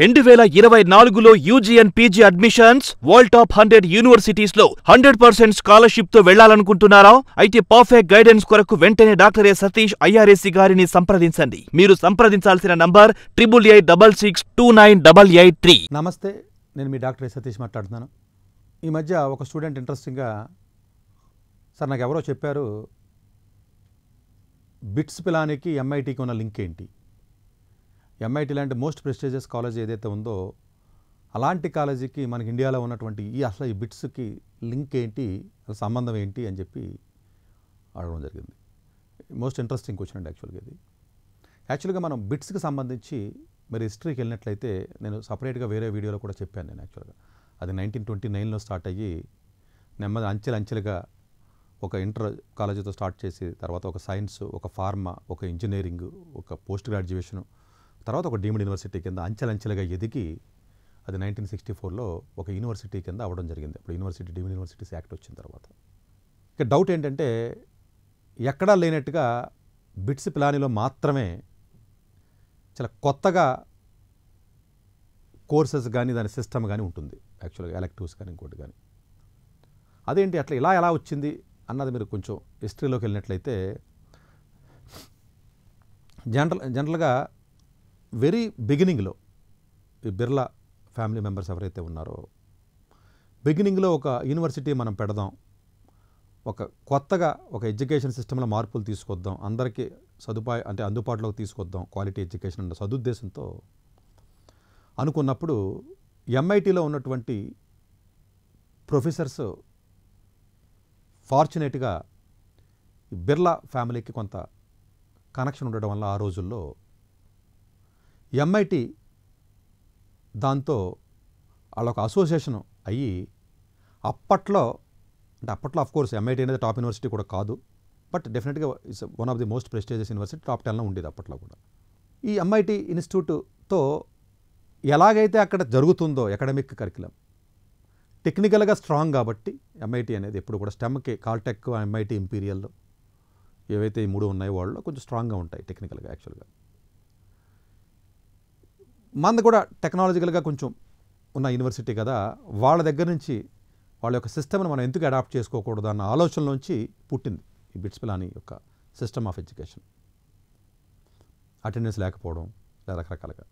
రెండు వేల ఇరవై నాలుగులో UG and PG admissions world top hundred universities లో హండ్రెడ్ పర్సెంట్ స్కాలర్షిప్ తో వెళ్లాలనుకుంటున్నారా అయితే పర్ఫెక్ట్ గైడెన్స్ కొరకు వెంటనే డాక్టర్ ఏ సతీష్ ఐఆర్ఎస్ గారిని సంప్రదించండి మీరు సంప్రదించాల్సిన number triple eight double six two nine double eight three నమస్తే నేను మీ డాక్టర్ ఏ సతీష్ మాట్లాడుతున్నాను ఈ మధ్య ఒక స్టూడెంట్ ఇంట్రెస్టింగ్గా సార్ నాకు ఎవరో చెప్పారు బిట్స్ పిలానికి ఎంఐటికి ఉన్న లింక్ ఏంటి ఎంఐటి లాంటి మోస్ట్ ప్రెస్టీజియస్ కాలేజ్ ఏదైతే ఉందో అలాంటి కాలేజీకి మనకి ఇండియాలో ఉన్నటువంటి ఈ అసలు ఈ బిట్స్కి లింక్ ఏంటి అసలు సంబంధం ఏంటి అని చెప్పి అడగడం జరిగింది మోస్ట్ ఇంట్రెస్టింగ్ క్వశ్చన్ అండి యాక్చువల్గా ఇది యాక్చువల్గా మనం బిట్స్కి సంబంధించి మరి హిస్టరీకి వెళ్ళినట్లయితే నేను సపరేట్గా వేరే వీడియోలో కూడా చెప్పాను నేను యాక్చువల్గా అది నైన్టీన్ ట్వంటీ నైన్లో స్టార్ట్ అయ్యి నెమ్మది అంచెలు అంచెలుగా ఒక ఇంటర్ కాలేజీతో స్టార్ట్ చేసి తర్వాత ఒక సైన్స్ ఒక ఫార్మా ఒక ఇంజనీరింగ్ ఒక పోస్ట్ గ్రాడ్యుయేషను తర్వాత ఒక డీమ్డ్ యూనివర్సిటీ కింద అంచెలంచెలుగా ఎదిగి అది నైన్టీన్ సిక్స్టీ ఫోర్లో ఒక యూనివర్సిటీ కింద అవ్వడం జరిగింది అప్పుడు యూనివర్సిటీ డీమ్డ్ యూనివర్సిటీస్ యాక్ట్ వచ్చిన తర్వాత ఇక డౌట్ ఏంటంటే ఎక్కడా లేనట్టుగా బిట్స్ ప్లానింగ్లో మాత్రమే చాలా కొత్తగా కోర్సెస్ కానీ దాని సిస్టమ్ కానీ ఉంటుంది యాక్చువల్గా ఎలక్టివ్స్ కానీ ఇంకోటి కానీ అదేంటి అట్లా ఇలా ఎలా వచ్చింది అన్నది మీరు కొంచెం హిస్టరీలోకి వెళ్ళినట్లయితే జనరల్ జనరల్గా వెరీ బిగినింగ్లో ఈ బిర్లా ఫ్యామిలీ మెంబర్స్ ఎవరైతే ఉన్నారో బిగినింగ్లో ఒక యూనివర్సిటీ మనం పెడదాం ఒక కొత్తగా ఒక ఎడ్యుకేషన్ సిస్టంలో మార్పులు తీసుకొద్దాం అందరికీ సదుపాయ అంటే అందుబాటులోకి తీసుకొద్దాం క్వాలిటీ ఎడ్యుకేషన్ అన్న సదుద్దేశంతో అనుకున్నప్పుడు ఎంఐటీలో ఉన్నటువంటి ప్రొఫెసర్స్ ఫార్చునేట్గా బిర్లా ఫ్యామిలీకి కొంత కనెక్షన్ ఉండడం వల్ల ఆ రోజుల్లో ఎంఐటి దాంతో వాళ్ళొక అసోసియేషన్ అయ్యి అప్పట్లో అంటే అప్పట్లో అఫ్కోర్స్ ఎంఐటి అనేది టాప్ యూనివర్సిటీ కూడా కాదు బట్ డెఫినెట్గా it's one of the most prestigious university top టెన్లో ఉండేది అప్పట్లో కూడా ఈ ఎంఐటి ఇన్స్టిట్యూట్తో ఎలాగైతే అక్కడ జరుగుతుందో అకాడమిక్ కరికులం టెక్నికల్గా స్ట్రాంగ్ కాబట్టి ఎంఐటి అనేది ఎప్పుడు కూడా స్టెమ్కి కాల్టెక్ ఎంఐటి ఇంపీరియల్ ఏవైతే ఈ మూడు ఉన్నాయో వాళ్ళు కొంచెం స్ట్రాంగ్గా ఉంటాయి టెక్నికల్గా యాక్చువల్గా మంది కూడా టెక్నాలజికల్గా కొంచెం ఉన్న యూనివర్సిటీ కదా వాళ్ళ దగ్గర నుంచి వాళ్ళ యొక్క సిస్టమ్ని మనం ఎందుకు అడాప్ట్ చేసుకోకూడదు అన్న ఆలోచనలోంచి పుట్టింది ఈ బిట్స్ పిలాని యొక్క సిస్టమ్ ఆఫ్ ఎడ్యుకేషన్ అటెండెన్స్ లేకపోవడం లేదా రకరకాలుగా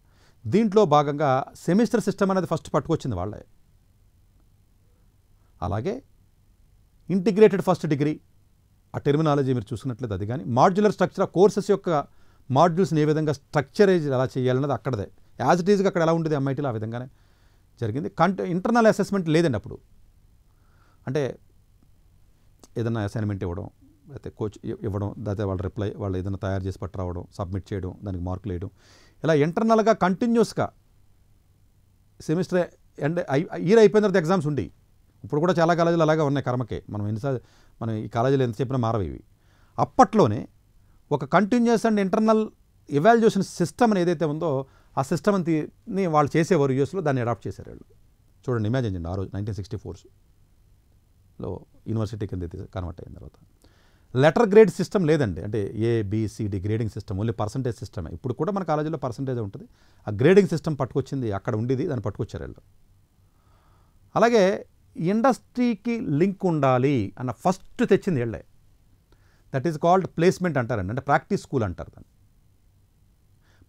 దీంట్లో భాగంగా సెమిస్టర్ సిస్టమ్ అనేది ఫస్ట్ పట్టుకొచ్చింది వాళ్ళే అలాగే ఇంటిగ్రేటెడ్ ఫస్ట్ డిగ్రీ ఆ టెర్మినాలజీ మీరు చూసినట్లయితే అది కానీ మాడ్యులర్ స్ట్రక్చర్ కోర్సెస్ యొక్క మాడ్యూల్స్ని ఏ విధంగా స్ట్రక్చరైజ్ ఎలా చేయాలన్నది అక్కడదే యాజ్ ఇట్ ఈజ్గా అక్కడ ఎలా ఉంటుంది ఎంఐటీలో ఆ విధంగానే జరిగింది కంట ఇంటర్నల్ అసెస్మెంట్ లేదండి అప్పుడు అంటే ఏదైనా అసైన్మెంట్ ఇవ్వడం అయితే కోచ్ ఇవ్వడం లేకపోతే వాళ్ళ రిప్లై వాళ్ళు ఏదైనా తయారు చేసి పట్టురావడం సబ్మిట్ చేయడం దానికి మార్కులు వేయడం ఇలా ఇంటర్నల్గా కంటిన్యూస్గా సెమిస్టర్ ఎండ్ ఇయర్ అయిపోయిన తర్వాత ఎగ్జామ్స్ ఉండి ఇప్పుడు కూడా చాలా కాలేజీలు అలాగే ఉన్నాయి కర్మకే మనం ఎన్నిసార్లు మనం ఈ కాలేజీలు ఎంత చెప్పినా ఇవి అప్పట్లోనే ఒక continuous and internal evaluation system ఏదైతే ఉందో ఆ సిస్టమ్ అంతని వాళ్ళు చేసేవారు యూఎస్లో దాన్ని అడాప్ట్ చేశారు వాళ్ళు చూడండి ఇమాజిన్ చేయండి ఆ రోజు నైన్టీన్ సిక్స్టీ ఫోర్స్లో యూనివర్సిటీ కింద కన్వర్ట్ అయిన తర్వాత లెటర్ గ్రేడ్ సిస్టమ్ లేదండి అంటే A B C D grading system only percentage సిస్టమే ఇప్పుడు కూడా మన కాలేజీలో పర్సంటేజ్ ఉంటుంది ఆ గ్రేడింగ్ సిస్టమ్ పట్టుకొచ్చింది అక్కడ ఉండేది దాన్ని పట్టుకొచ్చారు వీళ్ళు అలాగే ఇండస్ట్రీకి లింక్ ఉండాలి అన్న ఫస్ట్ తెచ్చింది వీళ్ళే దట్ ఈస్ కాల్డ్ ప్లేస్మెంట్ అంటారండి అంటే ప్రాక్టీస్ స్కూల్ అంటారు దాన్ని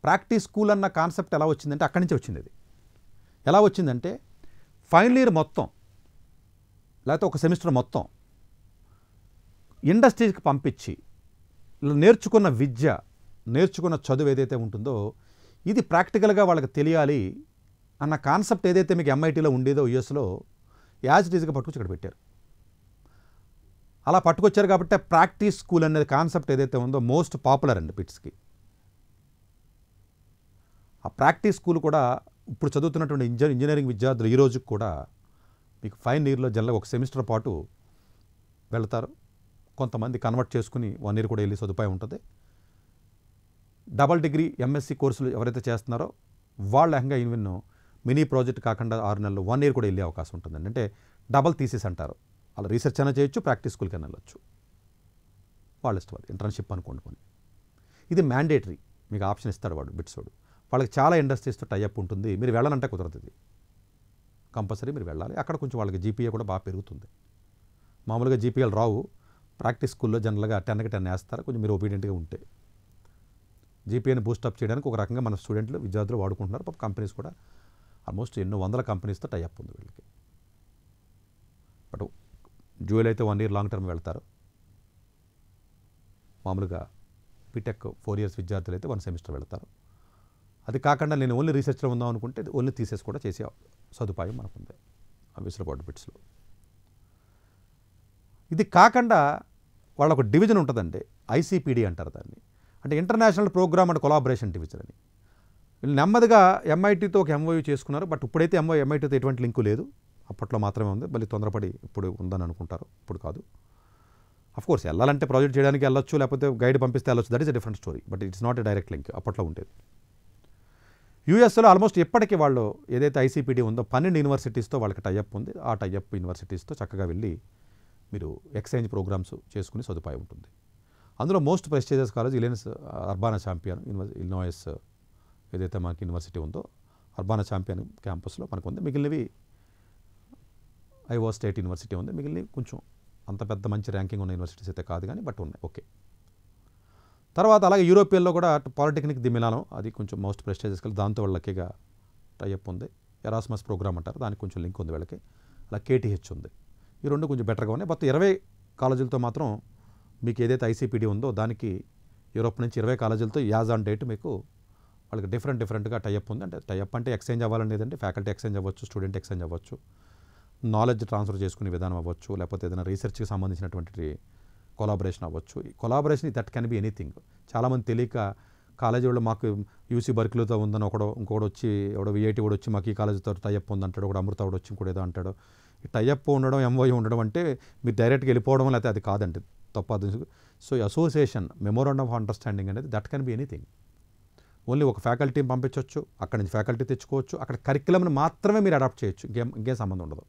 ప్రాక్టీస్ స్కూల్ అన్న కాన్సెప్ట్ ఎలా వచ్చిందంటే అక్కడి నుంచి వచ్చింది అది ఎలా వచ్చిందంటే ఫైనల్ ఇయర్ మొత్తం లేకపోతే ఒక సెమిస్టర్ మొత్తం ఇండస్ట్రీకి పంపించి నేర్చుకున్న విద్య నేర్చుకున్న చదువు ఏదైతే ఉంటుందో ఇది ప్రాక్టికల్గా వాళ్ళకి తెలియాలి అన్న కాన్సెప్ట్ ఏదైతే మీకు ఎంఐటీలో ఉండేదో యుఎస్లో యాజ్ ఇట్ ఈజ్గా పట్టుకొచ్చి ఇక్కడ పెట్టారు అలా పట్టుకొచ్చారు కాబట్టి ప్రాక్టీస్ స్కూల్ అనేది కాన్సెప్ట్ ఏదైతే ఉందో మోస్ట్ పాపులర్ అండి పిట్స్కి ఆ ప్రాక్టీస్ స్కూల్ కూడా ఇప్పుడు చదువుతున్నటువంటి ఇంజ ఇంజనీరింగ్ విద్యార్థులు ఈ రోజుకి కూడా మీకు ఫైన్ ఇయర్లో జనరల్గా ఒక సెమిస్టర్ పాటు వెళతారు కొంతమంది కన్వర్ట్ చేసుకుని వన్ ఇయర్ కూడా వెళ్ళి సదుపాయం ఉంటుంది డబల్ డిగ్రీ ఎంఎస్సి కోర్సులు ఎవరైతే చేస్తున్నారో వాళ్ళ లహంగా ఈవెన్ మినీ ప్రాజెక్ట్ కాకుండా ఆరు నెలలు వన్ ఇయర్ కూడా వెళ్ళే అవకాశం ఉంటుందండి అంటే డబల్ థీసిస్ అంటారు వాళ్ళు రీసెర్చ్ అయినా చేయొచ్చు ప్రాక్టీస్ స్కూల్కి అయినా వెళ్ళొచ్చు వాళ్ళు ఇష్టం ఇంటర్న్షిప్ అనుకోండి ఇది మ్యాండేటరీ మీకు ఆప్షన్ ఇస్తాడు వాడు బిట్స్ వాడు వాళ్ళకి చాలా ఇండస్ట్రీస్తో టైఅప్ ఉంటుంది మీరు వెళ్ళాలంటే కుదరదు ఇది కంపల్సరీ మీరు వెళ్ళాలి అక్కడ కొంచెం వాళ్ళకి జీపీఏ కూడా బాగా పెరుగుతుంది మామూలుగా జీపీఏలు రావు ప్రాక్టీస్ స్కూల్లో జనరల్గా టెన్కి టెన్ వేస్తారు కొంచెం మీరు ఒబీడియంట్గా ఉంటే జీపీఏని బూస్టప్ చేయడానికి ఒక రకంగా మన స్టూడెంట్లు విద్యార్థులు వాడుకుంటున్నారు పాప కంపెనీస్ కూడా ఆల్మోస్ట్ ఎన్నో వందల కంపెనీస్తో టైఅప్ ఉంది వీళ్ళకి బట్ జూఎల్ అయితే వన్ ఇయర్ లాంగ్ టర్మ్ వెళ్తారు మామూలుగా బీటెక్ ఫోర్ ఇయర్స్ విద్యార్థులు అయితే వన్ సెమిస్టర్ వెళ్తారు అది కాకుండా నేను ఓన్లీ రీసెర్చ్లో ఉందాం అనుకుంటే ఓన్లీ తీసేసి కూడా చేసే సదుపాయం మనకుంది ఆ వెసులుబాటు బిట్స్లో ఇది కాకుండా వాళ్ళ ఒక డివిజన్ ఉంటుందండి ఐసీపీడీ అంటారు దాన్ని అంటే international programme and collaboration division అని వీళ్ళు నెమ్మదిగా ఎంఐటీతో ఒక ఎంఓ చేసుకున్నారు బట్ ఇప్పుడైతే ఎంఓ ఎంఐటీతో ఎటువంటి లింకు లేదు అప్పట్లో మాత్రమే ఉంది మళ్ళీ తొందరపడి ఇప్పుడు ఉందని అనుకుంటారు ఇప్పుడు కాదు కోర్స్ వెళ్ళాలంటే ప్రాజెక్ట్ చేయడానికి వెళ్ళొచ్చు లేకపోతే గైడ్ పంపిస్తే వెళ్ళొచ్చు that is a different story but it's not a direct link అప్పట్లో ఉండేది యూఎస్లో ఆల్మోస్ట్ ఎప్పటికీ వాళ్ళు ఏదైతే ఐసీపీడీ ఉందో పన్నెండు యూనివర్సిటీస్తో వాళ్ళకి టైఅప్ ఉంది ఆ టైఅప్ యూనివర్సిటీస్తో చక్కగా వెళ్ళి మీరు ఎక్స్చేంజ్ ప్రోగ్రామ్స్ చేసుకునే సదుపాయం ఉంటుంది అందులో most prestigious college Illinois Urbana Champaign Illinois ఏదైతే మనకి యూనివర్సిటీ ఉందో అర్బానా ఛాంపియన్ క్యాంపస్లో మనకు ఉంది మిగిలినవి ఐవో స్టేట్ యూనివర్సిటీ ఉంది మిగిలినవి కొంచెం అంత పెద్ద మంచి ర్యాంకింగ్ ఉన్న యూనివర్సిటీస్ అయితే కాదు కానీ బట్ ఉన్నాయి ఓకే తర్వాత అలాగే యూరోపియన్లో కూడా పాలిటెక్నిక్ ది మిలానం అది కొంచెం మోస్ట్ ప్రెస్టేజెస్ కలిసి దాంతో వాళ్ళ టైఅప్ ఉంది ఎరాస్మస్ ప్రోగ్రామ్ అంటారు దానికి కొంచెం లింక్ ఉంది వీళ్ళకి అలా కేటీహెచ్ ఉంది ఈ రెండు కొంచెం బెటర్గా ఉన్నాయి మొత్తం ఇరవై కాలేజీలతో మాత్రం మీకు ఏదైతే ఐసీపీడీ ఉందో దానికి యూరోప్ నుంచి ఇరవై కాలేజీలతో యాజ్ ఆన్ డేట్ మీకు వాళ్ళకి డిఫరెంట్ డిఫరెంట్గా టైఅప్ ఉంది అంటే టైఅప్ అంటే ఎక్స్చేంజ్ అవ్వాలని అంటే ఫ్యాకల్టీ ఎక్స్చేంజ్ అవ్వచ్చు స్టూడెంట్ ఎక్స్చేంజ్ అవ్వచ్చు నాలెడ్జ్ ట్రాన్స్ఫర్ చేసుకునే విధానం అవ్వచ్చు లేకపోతే ఏదైనా రీసెర్చ్కి సంబంధించినటువంటి కొలాబరేషన్ అవ్వచ్చు collaboration that can be anything చాలామంది తెలియక కాలేజీ వాళ్ళు మాకు యూసీ బర్కిలతో ఉందని ఒకడు ఇంకొకటి వచ్చి ఎవడో విఐటి కూడా వచ్చి మాకు ఈ కాలేజీతో టైఅప్ ఉంది అంటాడు ఒకడు అమృత కూడా వచ్చి ఇంకోటి ఏదో అంటాడు ఈ టైఅప్ ఉండడం ఎంవై ఉండడం అంటే మీరు డైరెక్ట్గా వెళ్ళిపోవడం లేకపోతే అది కాదండి తప్ప సో ఈ అసోసియేషన్ మెమోరాండమ్ ఆఫ్ అండర్స్టాండింగ్ అనేది that can be anything only ఒక ఫ్యాకల్టీని పంపించవచ్చు అక్కడి నుంచి ఫ్యాకల్టీ తెచ్చుకోవచ్చు అక్కడ కరికులంని మాత్రమే మీరు అడాప్ట్ చేయొచ్చు ఇంకేం ఇంకేం సంబంధం ఉండదు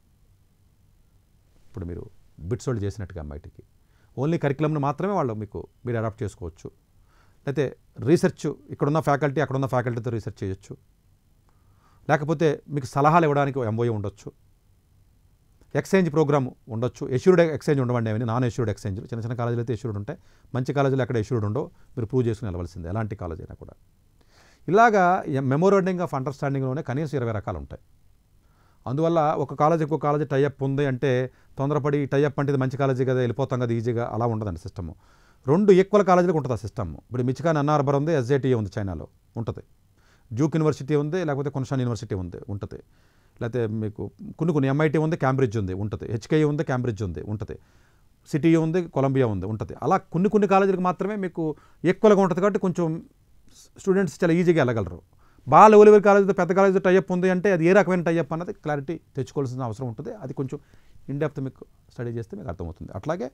ఇప్పుడు మీరు బిట్స్ వాళ్ళు చేసినట్టుగా బయటికి ఓన్లీ కరికులంను మాత్రమే వాళ్ళు మీకు మీరు అడాప్ట్ చేసుకోవచ్చు లేకపోతే రీసెర్చ్ ఇక్కడున్న ఫ్యాకల్టీ అక్కడున్న ఫ్యాకల్టీతో రీసెర్చ్ చేయొచ్చు లేకపోతే మీకు సలహాలు ఇవ్వడానికి ఎంబోయే ఉండొచ్చు ఎక్స్చేంజ్ ప్రోగ్రామ్ ఉండొచ్చు ఎష్యూర్డ్ ఎక్స్చేంజ్ ఉండవండి ఏమైనా నాన్ ఎష్యూర్డ్ ఎక్స్చేంజ్లు చిన్న చిన్న కాలేజీలు అయితే ఎష్యూర్డ్ ఉంటే మంచి కాలేజీలు అక్కడ ఎష్యూర్డ్ ఉండో మీరు ప్రూవ్ చేసుకుని వెళ్ళవలసిందే ఎలాంటి కాలేజ్ అయినా కూడా ఇలాగా మెమోరాండింగ్ ఆఫ్ అండర్స్టాండింగ్లోనే కనీసం ఇరవై రకాలు ఉంటాయి అందువల్ల ఒక కాలేజ్ ఇంకో కాలేజీ టైఅప్ ఉంది అంటే తొందరపడి టైఅప్ అంటే మంచి కాలేజీ కదా వెళ్ళిపోతాం కదా ఈజీగా అలా ఉండదండి సిస్టమ్ రెండు ఈక్వల్ కాలేజీలకు ఉంటుంది ఆ సిస్టమ్ ఇప్పుడు మిచికాన్ అన్న ఉంది ఎస్జేటీఏ ఉంది చైనాలో ఉంటుంది డ్యూక్ యూనివర్సిటీ ఉంది లేకపోతే కొనసాన్ యూనివర్సిటీ ఉంది ఉంటుంది లేకపోతే మీకు కొన్ని కొన్ని ఎంఐటీ ఉంది క్యాంబ్రిడ్జ్ ఉంది ఉంటుంది హెచ్కే ఉంది క్యాంబ్రిడ్జ్ ఉంది ఉంటుంది సిటీ ఉంది కొలంబియా ఉంది ఉంటుంది అలా కొన్ని కొన్ని కాలేజీలకు మాత్రమే మీకు ఎక్కువగా ఉంటుంది కాబట్టి కొంచెం స్టూడెంట్స్ చాలా ఈజీగా వెళ్ళగలరు బాగా లెవెల్ ఎవరి పెద్ద కాలేజ్ టైఅప్ ఉంది అంటే అది ఏ రకమైన టైఅప్ అన్నది క్లారిటీ తెచ్చుకోవాల్సిన అవసరం ఉంటుంది అది కొంచెం ఇన్డెప్త్ మీకు స్టడీ చేస్తే మీకు అర్థమవుతుంది అట్లాగే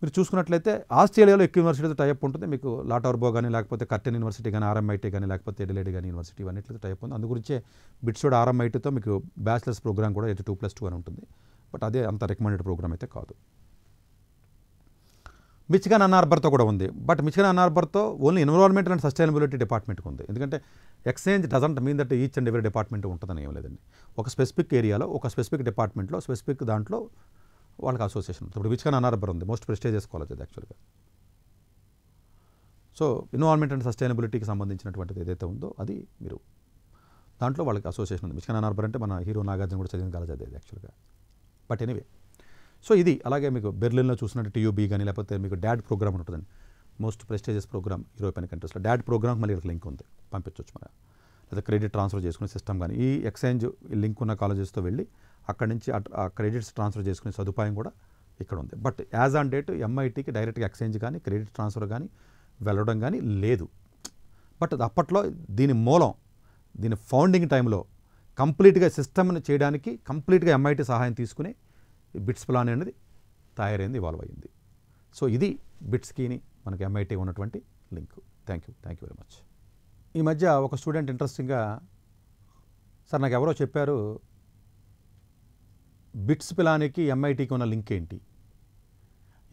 మీరు చూసుకున్నట్లయితే ఆస్ట్రేలియాలో ఎక్కువ యూనివర్సిటీతో టైప్ ఉంటుంది మీకు లాటార్బో కానీ లేకపోతే కర్టెన్ యూనివర్సిటీ కానీ ఆర్ఎంఐటీ కానీ లేకపోతే ఎడిలేడ్ కానీ యూనివర్సిటీ ఇవన్నిటితో టైప్ ఉంది అందుగురించే బిట్సోడ్ ఆర్ఎంఐటీతో మీకు బ్యాచిలర్స్ ప్రోగ్రామ్ కూడా ఎయిటీ టూ ప్లస్ టూ అని ఉంటుంది బట్ అదే అంత రికమెండెడ్ ప్రోగ్రామ్ అయితే కాదు మిచ్గన్ అన్ హార్బర్తో కూడా ఉంది but Michigan Ann only environment and sustainability డిపార్ట్మెంట్కి ఉంది ఎందుకంటే exchange doesn't mean that each and every department ఉంటుందని ఏం లేదండి ఒక స్పెసిఫిక్ ఏరియాలో ఒక స్పెసిఫిక్ డిపార్ట్మెంట్లో స్పెసిఫిక్ దాంట్లో వాళ్ళకి అసోసియేషన్ ఇప్పుడు మిచ్గన్ అన్ ఉంది మోస్ట్ ప్రెస్టేజియస్ కాలేజ్ అది యాక్చువల్గా సో ఎన్విరాన్మెంట్ అండ్ సస్టైనబిలిటీకి సంబంధించినటువంటిది ఏదైతే ఉందో అది మీరు దాంట్లో వాళ్ళకి అసోసియేషన్ ఉంది మిచిగన్ అన్ అంటే మన హీరో నాగార్జున కూడా చదివిన కాలేజ్ అది యాక్చువల్గా బట్ ఎనీవే సో ఇది అలాగే మీకు బెర్లిన్లో చూసినట్టు టీయూబీ కానీ లేకపోతే మీకు డాడ్ ప్రోగ్రామ్ ఉంటుందండి మోస్ట్ ప్రెస్టేజియస్ ప్రోగ్రామ్ యూరోపియన్ కంట్రీస్లో డాడ్ ప్రోగ్రామ్ మళ్ళీ ఇక్కడ లింక్ ఉంది పంపించవచ్చు మన లేదా క్రెడిట్ ట్రాన్స్ఫర్ చేసుకునే సిస్టమ్ కానీ ఈ ఎక్స్చేంజ్ లింక్ ఉన్న కాలేజెస్తో వెళ్ళి అక్కడ నుంచి ఆ క్రెడిట్స్ ట్రాన్స్ఫర్ చేసుకునే సదుపాయం కూడా ఇక్కడ ఉంది బట్ యాజ్ ఆన్ డేట్ ఎంఐటీకి డైరెక్ట్గా ఎక్స్చేంజ్ కానీ క్రెడిట్ ట్రాన్స్ఫర్ కానీ వెళ్ళడం కానీ లేదు బట్ అప్పట్లో దీని మూలం దీని ఫౌండింగ్ టైంలో కంప్లీట్గా సిస్టమ్ని చేయడానికి కంప్లీట్గా ఎంఐటీ సహాయం తీసుకుని బిట్స్ ప్లాన్ అనేది తయారైంది ఇవాల్వ్ అయింది సో ఇది బిట్స్కిని మనకి ఎంఐటీ ఉన్నటువంటి link thank you thank you very much ఈ మధ్య ఒక స్టూడెంట్ ఇంట్రెస్టింగ్గా సార్ నాకు ఎవరో చెప్పారు బిట్స్ పిలానికి ఎంఐటీకి ఉన్న లింక్ ఏంటి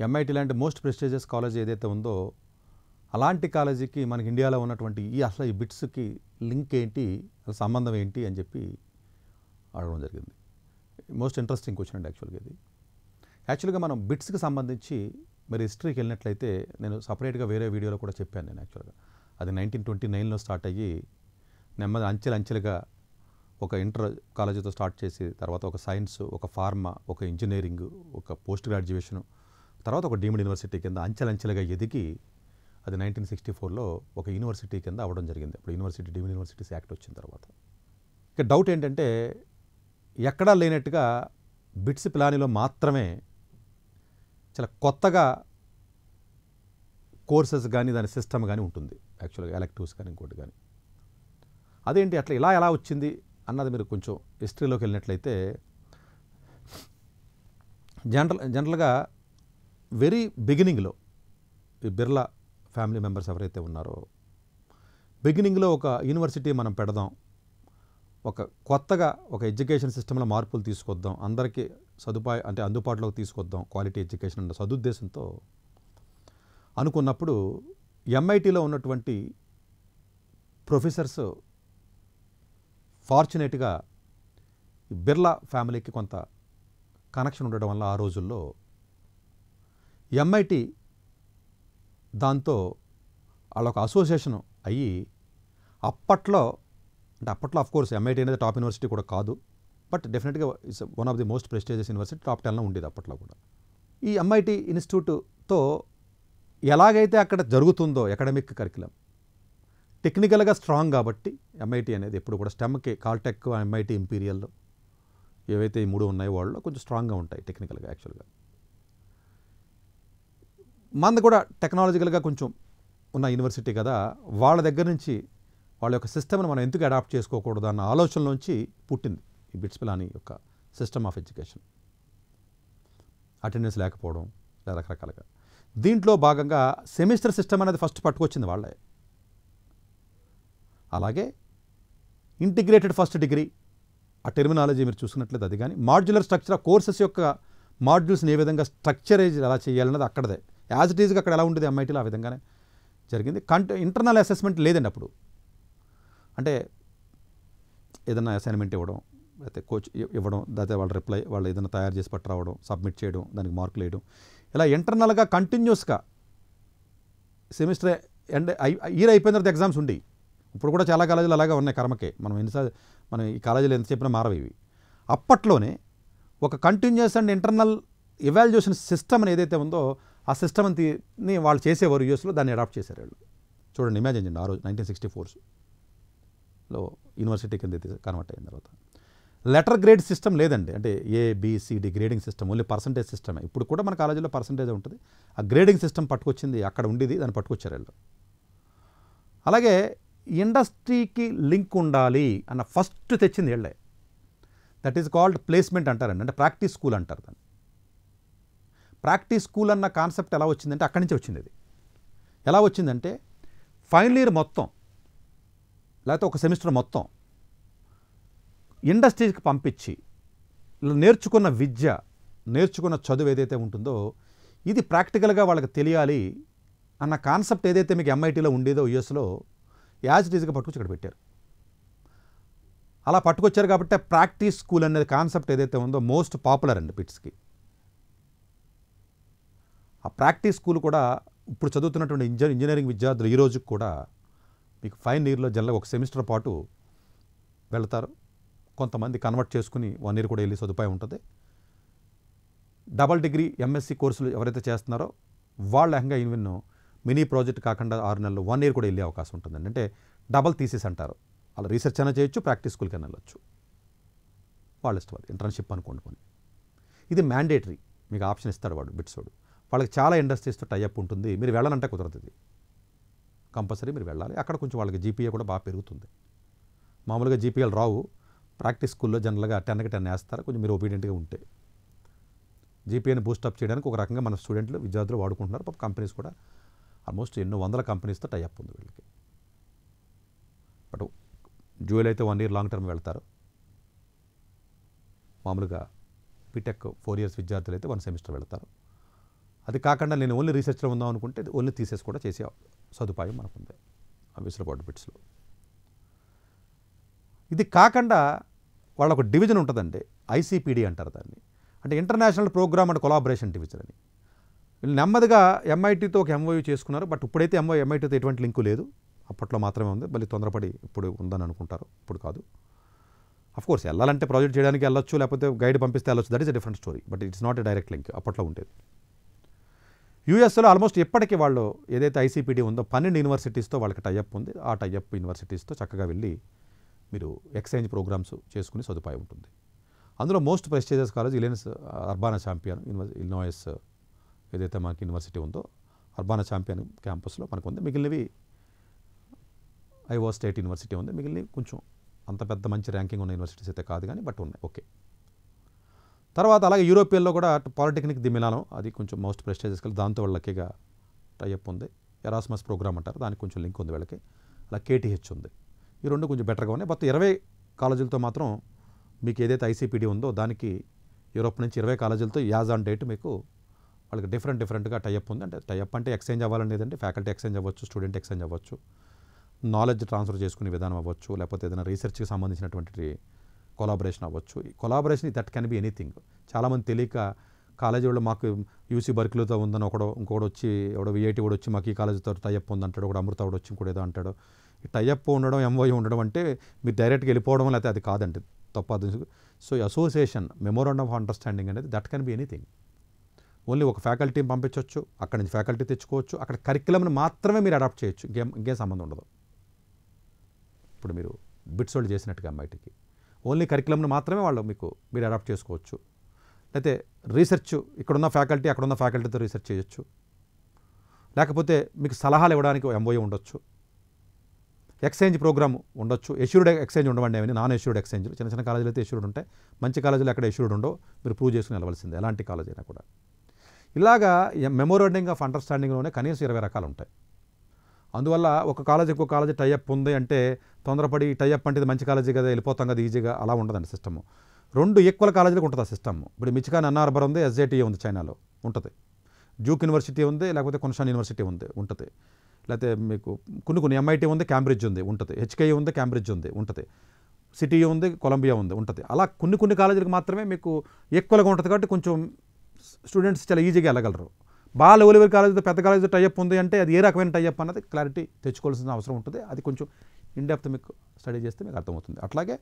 ఎంఐటీ లాంటి మోస్ట్ ప్రెస్టీజియస్ కాలేజ్ ఏదైతే ఉందో అలాంటి కాలేజీకి మనకి ఇండియాలో ఉన్నటువంటి ఈ అసలు ఈ బిట్స్కి లింక్ ఏంటి అసలు సంబంధం ఏంటి అని చెప్పి అడగడం జరిగింది మోస్ట్ ఇంట్రెస్టింగ్ క్వశ్చన్ అండి యాక్చువల్గా ఇది యాక్చువల్గా మనం బిట్స్కి సంబంధించి మరి హిస్టరీకి వెళ్ళినట్లయితే నేను సపరేట్గా వేరే వీడియోలో కూడా చెప్పాను నేను యాక్చువల్గా అది నైన్టీన్ ట్వంటీ నైన్లో స్టార్ట్ అయ్యి నెమ్మది అంచెలు అంచెలుగా ఒక ఇంటర్ కాలేజీతో స్టార్ట్ చేసి తర్వాత ఒక సైన్స్ ఒక ఫార్మా ఒక ఇంజనీరింగ్ ఒక పోస్ట్ గ్రాడ్యుయేషను తర్వాత ఒక డీమ్డ్ యూనివర్సిటీ కింద అంచెలంచెలుగా ఎదిగి అది నైన్టీన్ సిక్స్టీ ఫోర్లో ఒక యూనివర్సిటీ కింద అవ్వడం జరిగింది అప్పుడు యూనివర్సిటీ డీమ్డ్ యూనివర్సిటీస్ యాక్ట్ వచ్చిన తర్వాత ఇక డౌట్ ఏంటంటే ఎక్కడా లేనట్టుగా బిట్స్ ప్లానింగ్లో మాత్రమే చాలా కొత్తగా కోర్సెస్ కానీ దాని సిస్టమ్ కానీ ఉంటుంది యాక్చువల్గా ఎలక్టివ్స్ కానీ ఇంకోటి కానీ అదేంటి అట్లా ఇలా ఎలా వచ్చింది అన్నది మీరు కొంచెం హిస్టరీలోకి వెళ్ళినట్లయితే జనరల్ జనరల్గా వెరీ బిగినింగ్లో ఈ బిర్లా ఫ్యామిలీ మెంబర్స్ ఎవరైతే ఉన్నారో బిగినింగ్లో ఒక యూనివర్సిటీ మనం పెడదాం ఒక కొత్తగా ఒక ఎడ్యుకేషన్ సిస్టంలో మార్పులు తీసుకొద్దాం అందరికీ సదుపాయం అంటే అందుబాటులోకి తీసుకొద్దాం క్వాలిటీ ఎడ్యుకేషన్ అన్న సదుద్దేశంతో అనుకున్నప్పుడు ఎంఐటీలో ఉన్నటువంటి ప్రొఫెసర్స్ ఫార్చునేట్గా బిర్లా ఫ్యామిలీకి కొంత కనెక్షన్ ఉండడం వల్ల ఆ రోజుల్లో ఎంఐటి దాంతో వాళ్ళొక అసోసియేషన్ అయ్యి అప్పట్లో అంటే అప్పట్లో ఆఫ్ కోర్స్ ఎంఐటి అనేది టాప్ యూనివర్సిటీ కూడా కాదు బట్ డెఫినెట్గా it's one of the most prestigious university top టెన్లో ఉండేది అప్పట్లో కూడా ఈ ఎంఐటి ఇన్స్టిట్యూట్తో ఎలాగైతే అక్కడ జరుగుతుందో అకాడమిక్ కరికులం టెక్నికల్గా స్ట్రాంగ్ కాబట్టి ఎంఐటి అనేది ఎప్పుడు కూడా స్టెమ్కి కాల్టెక్ ఎంఐటి ఇంపీరియల్ ఏవైతే ఈ మూడు ఉన్నాయో వాళ్ళలో కొంచెం స్ట్రాంగ్గా ఉంటాయి టెక్నికల్గా యాక్చువల్గా మంది కూడా టెక్నాలజికల్గా కొంచెం ఉన్న యూనివర్సిటీ కదా వాళ్ళ దగ్గర నుంచి వాళ్ళ యొక్క సిస్టమ్ని మనం ఎందుకు అడాప్ట్ చేసుకోకూడదు అన్న ఆలోచనలోంచి పుట్టింది ఈ బిట్స్ పిలాని యొక్క సిస్టమ్ ఆఫ్ ఎడ్యుకేషన్ అటెండెన్స్ లేకపోవడం రకరకాలుగా దీంట్లో భాగంగా సెమిస్టర్ సిస్టమ్ అనేది ఫస్ట్ పట్టుకొచ్చింది వాళ్ళే అలాగే ఇంటిగ్రేటెడ్ ఫస్ట్ డిగ్రీ ఆ టెర్మినాలజీ మీరు చూసినట్లయితే అది కానీ మాడ్యులర్ స్ట్రక్చర్ ఆ కోర్సెస్ యొక్క మాడ్యూల్స్ని ఏ విధంగా స్ట్రక్చరైజ్ ఎలా చేయాలన్నది అక్కడదే యాజ్ ఇట్ ఈజ్గా అక్కడ ఎలా ఉండేది ఎంఐటీలో ఆ విధంగానే జరిగింది కంట ఇంటర్నల్ అసెస్మెంట్ లేదండి అప్పుడు అంటే ఏదైనా అసైన్మెంట్ ఇవ్వడం లేకపోతే కోచ్ ఇవ్వడం లేకపోతే వాళ్ళ రిప్లై వాళ్ళు ఏదైనా తయారు చేసి పట్టురావడం సబ్మిట్ చేయడం దానికి మార్కులు వేయడం ఇలా ఇంటర్నల్గా కంటిన్యూస్గా సెమిస్టర్ ఎండ్ ఇయర్ అయిపోయిన తర్వాత ఎగ్జామ్స్ ఉండి ఇప్పుడు కూడా చాలా కాలేజీలు అలాగే ఉన్నాయి కర్మకే మనం ఎన్నిసార్లు మనం ఈ కాలేజీలు ఎంత చెప్పినా మారవేవి అప్పట్లోనే ఒక continuous and internal evaluation system అని ఏదైతే ఉందో ఆ సిస్టమ్ని వాళ్ళు చేసేవారు యూఎస్లో దాన్ని అడాప్ట్ చేశారు వాళ్ళు చూడండి ఇమాజిన్ చేయండి ఆ రోజు నైన్టీన్ సిక్స్టీ ఫోర్స్ లో యూనివర్సిటీ కింద కన్వర్ట్ అయిన తర్వాత లెటర్ గ్రేడ్ సిస్టమ్ లేదండి అంటే ABCD grading system only percentage సిస్టమే ఇప్పుడు కూడా మన కాలేజీలో పర్సంటేజ్ ఉంటుంది ఆ గ్రేడింగ్ సిస్టమ్ పట్టుకొచ్చింది అక్కడ ఉండేది దాన్ని పట్టుకొచ్చారు వెళ్ళు అలాగే ఇండస్ట్రీకి లింక్ ఉండాలి అన్న ఫస్ట్ తెచ్చింది వీళ్ళే దట్ ఈస్ కాల్డ్ ప్లేస్మెంట్ అంటారండి అంటే ప్రాక్టీస్ స్కూల్ అంటారు దాన్ని ప్రాక్టీస్ స్కూల్ అన్న కాన్సెప్ట్ ఎలా వచ్చిందంటే అక్కడి నుంచి వచ్చింది ఇది ఎలా వచ్చిందంటే ఫైనల్ ఇయర్ మొత్తం లేకపోతే ఒక సెమిస్టర్ మొత్తం ఇండస్ట్రీకి పంపించి నేర్చుకున్న విద్య నేర్చుకున్న చదువు ఏదైతే ఉంటుందో ఇది ప్రాక్టికల్గా వాళ్ళకి తెలియాలి అన్న కాన్సెప్ట్ ఏదైతే మీకు ఎంఐటీలో ఉండేదో యుఎస్లో యాజ్ ఇట్ ఈజ్గా పట్టుకొచ్చి ఇక్కడ పెట్టారు అలా పట్టుకొచ్చారు కాబట్టి ప్రాక్టీస్ స్కూల్ అనేది కాన్సెప్ట్ ఏదైతే ఉందో మోస్ట్ పాపులర్ అండి పిట్స్కి ఆ ప్రాక్టీస్ స్కూల్ కూడా ఇప్పుడు చదువుతున్నటువంటి ఇంజనీరింగ్ విద్యార్థులు ఈరోజుకి కూడా మీకు ఫైన్ ఇయర్లో జనరల్గా ఒక సెమిస్టర్ పాటు వెళతారు కొంతమంది కన్వర్ట్ చేసుకుని వన్ ఇయర్ కూడా వెళ్ళి సదుపాయం ఉంటుంది డబల్ డిగ్రీ ఎంఎస్సి కోర్సులు ఎవరైతే చేస్తున్నారో వాళ్ళ లహంగా ఈవెన్ మినీ ప్రాజెక్ట్ కాకుండా ఆరు నెలలు వన్ ఇయర్ కూడా వెళ్ళే అవకాశం ఉంటుందండి అంటే డబల్ థీసిస్ అంటారు వాళ్ళు రీసెర్చ్ అయినా చేయొచ్చు ప్రాక్టీస్ స్కూల్కి అయినా వెళ్ళొచ్చు వాళ్ళు ఇష్టం ఇంటర్న్షిప్ అనుకోండి ఇది మ్యాండేటరీ మీకు ఆప్షన్ ఇస్తాడు వాడు బిట్స్ వాడు వాళ్ళకి చాలా ఇండస్ట్రీస్తో టైఅప్ ఉంటుంది మీరు వెళ్ళాలంటే కుదరదు ఇది కంపల్సరీ మీరు వెళ్ళాలి అక్కడ కొంచెం వాళ్ళకి జీపీఏ కూడా బాగా పెరుగుతుంది మామూలుగా జీపీఎల్ రావు ప్రాక్టీస్ స్కూల్లో జనరల్గా టెన్కి టెన్ వేస్తారు కొంచెం మీరు ఒబీడియంట్గా ఉంటే జీపీఏని బూస్టప్ చేయడానికి ఒక రకంగా మన స్టూడెంట్లు విద్యార్థులు వాడుకుంటున్నారు పాప కంపెనీస్ కూడా ఆల్మోస్ట్ ఎన్నో వందల కంపెనీస్తో టైఅప్ ఉంది వీళ్ళకి బట్ జ్యువెల్ అయితే వన్ ఇయర్ లాంగ్ టర్మ్ వెళ్తారు మామూలుగా బీటెక్ ఫోర్ ఇయర్స్ విద్యార్థులు అయితే వన్ సెమిస్టర్ వెళ్తారు అది కాకుండా నేను ఓన్లీ రీసెర్చ్లో ఉందాం అనుకుంటే ఓన్లీ థీసెస్ కూడా చేసే సదుపాయం మనకుంది ఆ వెసులుబాటు బిట్స్లో ఇది కాకుండా వాళ్ళొక డివిజన్ ఉంటుందండి ఐసీపీడీ అంటారు దాన్ని అంటే international programme and collaboration division అని వీళ్ళు నెమ్మదిగా ఎంఐటీతో ఒక ఎంఓయూ చేసుకున్నారు బట్ ఇప్పుడైతే ఎంఓ ఎంఐటీతో ఎటువంటి లింకు లేదు అప్పట్లో మాత్రమే ఉంది మళ్ళీ తొందరపడి ఇప్పుడు ఉందని అనుకుంటారు ఇప్పుడు కాదు కోర్స్ వెళ్ళాలంటే ప్రాజెక్ట్ చేయడానికి వెళ్ళొచ్చు లేకపోతే గైడ్ పంపిస్తే వెళ్ళొచ్చు that is a different story but it's not a direct link అప్పట్లో ఉండేది యూఎస్లో ఆల్మోస్ట్ ఎప్పటికీ వాళ్ళు ఏదైతే ఐసీపీడీ ఉందో పన్నెండు యూనివర్సిటీస్తో వాళ్ళకి టైఅప్ ఉంది ఆ టైఅప్ యూనివర్సిటీస్తో చక్కగా వెళ్ళి మీరు ఎక్స్చేంజ్ ప్రోగ్రామ్స్ చేసుకునే సదుపాయం ఉంటుంది అందులో most prestigious college Illinois Urbana Champaign university ఏదైతే మనకి యూనివర్సిటీ ఉందో అర్బానా ఛాంపియన్ క్యాంపస్లో మనకు ఉంది మిగిలినవి ఐవో స్టేట్ యూనివర్సిటీ ఉంది మిగిలినవి కొంచెం అంత పెద్ద మంచి ర్యాంకింగ్ ఉన్న యూనివర్సిటీస్ అయితే కాదు కానీ బట్ ఉన్నాయి ఓకే తర్వాత అలాగే యూరోపియన్లో కూడా పాలిటెక్నిక్ ది మిలానో అది కొంచెం మోస్ట్ ప్రెస్టేజెస్ కలిసి దాంతో వాళ్ళ లక్కీగా టైఅప్ ఉంది ఎరాస్మస్ ప్రోగ్రామ్ అంటారు దానికి కొంచెం లింక్ ఉంది వీళ్ళకి అలా కేటీహెచ్ ఉంది ఈ రెండు కొంచెం బెటర్గా ఉన్నాయి మొత్తం ఇరవై కాలేజీలతో మాత్రం మీకు ఏదైతే ఐసీపీడీ ఉందో దానికి యూరోప్ నుంచి ఇరవై కాలేజీలతో యాజ్ ఆన్ డేట్ మీకు వాళ్ళకి డిఫరెంట్ డిఫరెంట్గా టైఅప్ ఉంది అంటే టైఅప్ అంటే ఎక్స్చేంజ్ అవ్వాలనేది అంటే ఫ్యాకల్టీ ఎక్స్చేంజ్ అవ్వచ్చు స్టూడెంట్ ఎక్స్చేంజ్ అవ్వచ్చు నాలెడ్జ్ ట్రాన్స్ఫర్ చేసుకునే విధానం అవ్వచ్చు లేకపోతే ఏదైనా రీసెర్చ్కి సంబంధించినటువంటి కొలాబరేషన్ అవ్వచ్చు collaboration that can be anything చాలామంది తెలియక కాలేజీ వాళ్ళు మాకు యూసీ బర్క్లూతో ఉందని ఒకడు ఇంకొకడు వచ్చి ఎవడో విఐటీ కూడా వచ్చి మాకు ఈ కాలేజీతో టైఅప్ ఉందంటాడు ఒకడు అమృత కూడా వచ్చి ఇంకోటి ఏదో అంటాడు ఈ టైఅప్ ఉండడం ఎంఓయూ ఉండడం అంటే మీరు డైరెక్ట్గా వెళ్ళిపోవడం లేకపోతే అది కాదండి తప్ప అది సో ఈ అసోసియేషన్ మెమోరాండమ్ ఆఫ్ అండర్స్టాండింగ్ అనేది that can be anything only ఒక ఫ్యాకల్టీని పంపించవచ్చు అక్కడ నుంచి ఫ్యాకల్టీ తెచ్చుకోవచ్చు అక్కడ కరికులంని మాత్రమే మీరు అడాప్ట్ చేయొచ్చు ఇంకేం ఇంకేం సంబంధం ఉండదు ఇప్పుడు మీరు బిట్స్ వాళ్ళు చేసినట్టుగా బయటికి ఓన్లీ కరికులంను మాత్రమే వాళ్ళు మీకు మీరు అడాప్ట్ చేసుకోవచ్చు లేకపోతే రీసెర్చ్ ఇక్కడున్న ఫ్యాకల్టీ అక్కడున్న ఫ్యాకల్టీతో రీసెర్చ్ చేయొచ్చు లేకపోతే మీకు సలహాలు ఇవ్వడానికి ఎంబోయే e ఉండొచ్చు ఎక్స్చేంజ్ ప్రోగ్రామ్ ఉండొచ్చు ఎష్యూర్డ్ ఎక్స్చేంజ్ ఉండవండి అవన్నీ నాన్ ఎష్యూర్డ్ ఎక్స్చేంజ్లు చిన్న చిన్న కాలేజీలు అయితే ఎష్యూర్డ్ ఉంటాయి మంచి కాలేజీలు ఎక్కడ ఎష్యూర్డ్ ఉండో మీరు ప్రూవ్ చేసుకుని వెళ్ళవలసింది ఎలాంటి కాలేజ్ అయినా కూడా ఇలాగా మెమోరాండింగ్ ఆఫ్ అండర్స్టాండింగ్లోనే కనీసం ఇరవై రకాలు ఉంటాయి అందువల్ల ఒక కాలేజ్ ఎక్కువ కాలేజీ టైఅప్ ఉంది అంటే తొందరపడి టైఅప్ అంటే మంచి కాలేజీ కదా వెళ్ళిపోతాం కదా ఈజీగా అలా ఉండదండి సిస్టమ్ రెండు ఈక్వల్ కాలేజీలకు ఉంటుంది ఆ సిస్టమ్ ఇప్పుడు మిచికాన్ అన్నార్బర్ ఉంది ఎస్జేటీఏ ఉంది చైనాలో ఉంటుంది డ్యూక్ యూనివర్సిటీ ఉంది లేకపోతే కొన్షాన్ యూనివర్సిటీ ఉంది ఉంటుంది లేకపోతే మీకు కొన్ని కొన్ని ఎంఐటీ ఉంది క్యాంబ్రిడ్జ్ ఉంది ఉంటుంది హెచ్కే ఉంది క్యాంబ్రిడ్జ్ ఉంది ఉంటుంది సిటీ ఉంది కొలంబియా ఉంది ఉంటుంది అలా కొన్ని కొన్ని కాలేజీలకు మాత్రమే మీకు ఎక్కువగా ఉంటుంది కాబట్టి కొంచెం స్టూడెంట్స్ చాలా ఈజీగా వెళ్ళగలరు బాల ఓలివర్ కాలేజీతో పెద్ద కాలేజీతో టైప్ ఉంది అంటే అది ఏ రకమైన టైఅప్ అన్నది క్లారిటీ తెచ్చుకోవాల్సిన అవసరం ఉంటుంది అది కొంచెం ఇన్డెప్త్ మీకు స్టడీ చేస్తే మీకు అర్థమవుతుంది అట్లాగే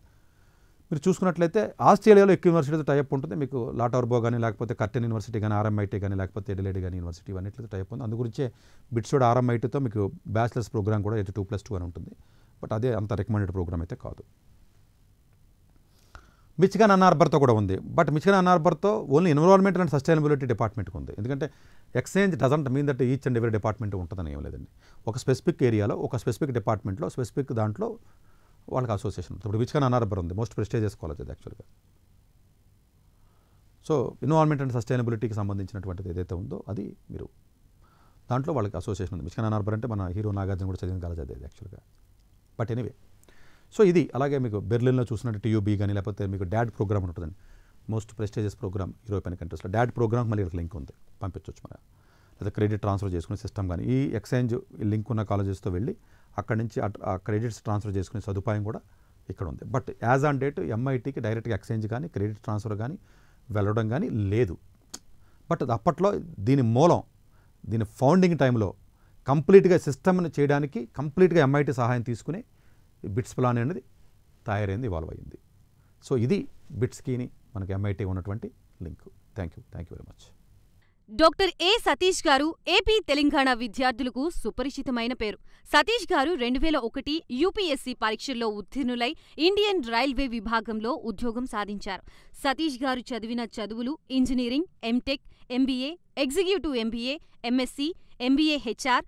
మీరు చూసుకున్నట్లయితే ఆస్ట్రేలియాలో ఎక్కువ యూనివర్సిటీతో టైప్ ఉంటుంది మీకు లాటర్బో కానీ లేకపోతే కర్టన్ యూనివర్సిటీ కానీ ఆర్ఎంఐటీ కానీ లేకపోతే ఎడిలేడి కానీ యూనివర్సిటీ ఇవన్నిటితో టైప్ ఉంది అందుగురించే బిట్స్ బిట్సోడ్ ఆర్ఎంఐటీతో మీకు బ్యాచిలర్స్ ప్రోగ్రామ్ కూడా ఎయిటీ టూ ప్లస్ టూ అని ఉంటుంది బట్ అదే అంత రికమెండెడ్ ప్రోగ్రామ్ అయితే కాదు మిచ్చిగా అన్ ఆర్బర్తో కూడా ఉంది but Michigan Ann only environment and sustainability డిపార్ట్మెంట్కి ఉంది ఎందుకంటే exchange doesn't mean that each and every department ఉంటుందని ఏం లేదండి ఒక స్పెసిఫిక్ ఏరియాలో ఒక స్పెసిఫిక్ డిపార్ట్మెంట్లో స్పెసిఫిక్ దాంట్లో వాళ్ళకి అసోసియేషన్ ఉంది ఇప్పుడు మిచ్చిగా అన్ ఉంది మోస్ట్ ప్రెస్టేజెస్ కాలేజ్ అది యాక్చువల్గా సో ఎన్విరాన్మెంట్ అండ్ సస్టైనబిలిటీకి సంబంధించినటువంటిది ఏదైతే ఉందో అది మీరు దాంట్లో వాళ్ళకి అసోసియేషన్ ఉంది మిచ్చిగా అన్ అంటే మన హీరో నాగార్జున కూడా చదివిన కాలేజ్ అది యాక్చువల్గా బట్ ఎనీవే సో ఇది అలాగే మీకు బెర్లిన్లో చూసినట్టు టీయూబీ కానీ లేకపోతే మీకు డాడ్ ప్రోగ్రామ్ ఉంటుందండి మోస్ట్ ప్రెస్టేజియస్ ప్రోగ్రామ్ యూరోపియన్ కంట్రీస్లో డాడ్ ప్రోగ్రామ్ మళ్ళీ లింక్ ఉంది పంపించవచ్చు మనం లేదా క్రెడిట్ ట్రాన్స్ఫర్ చేసుకునే సిస్టమ్ కానీ ఈ ఎక్స్చేంజ్ లింక్ ఉన్న కాలేజెస్తో వెళ్ళి అక్కడి నుంచి ఆ క్రెడిట్స్ ట్రాన్స్ఫర్ చేసుకునే సదుపాయం కూడా ఇక్కడ ఉంది బట్ యాజ్ ఆన్ డేట్ ఎంఐటీకి డైరెక్ట్గా ఎక్స్చేంజ్ కానీ క్రెడిట్ ట్రాన్స్ఫర్ కానీ వెళ్ళడం కానీ లేదు బట్ అప్పట్లో దీని మూలం దీని ఫౌండింగ్ టైంలో కంప్లీట్గా సిస్టమ్ని చేయడానికి కంప్లీట్గా ఎంఐటీ సహాయం తీసుకుని బిట్స్ ప్లాన్ అనేది తయారైంది ఇవాల్వ్ అయింది సో ఇది బిట్స్కిని మనకి ఎంఐటి ఉన్నటువంటి link thank you thank you very much doctor A Satish గారు ఏపీ తెలంగాణ విద్యార్థులకు సుపరిచితమైన పేరు సతీష్ గారు రెండు వేల ఒకటి యూపీఎస్సీ పరీక్షల్లో ఉత్తీర్ణులై ఇండియన్ రైల్వే విభాగంలో ఉద్యోగం సాధించారు సతీష్ గారు చదివిన చదువులు engineering MTech MBA executive MBA MSc MBA HR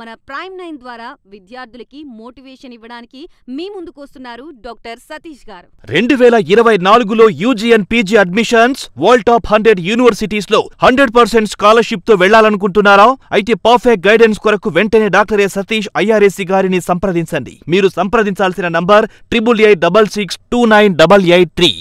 మన ప్రైమ్ నైన్ ద్వారా విద్యార్థులకి మోటివేషన్ ఇవ్వడానికి మీ ముందుకు వస్తున్నారు డాక్టర్ సతీష్ గారు రెండు వేల ఇరవై నాలుగులో UG and PG admissions world top hundred universities లో హండ్రెడ్ పర్సెంట్ స్కాలర్షిప్ తో వెళ్లాలనుకుంటున్నారా అయితే పర్ఫెక్ట్ గైడెన్స్ కొరకు వెంటనే డాక్టర్ ఏ సతీష్ ఐఆర్ఏసీ గారిని సంప్రదించండి మీరు సంప్రదించాల్సిన number triple eight double six two nine double eight three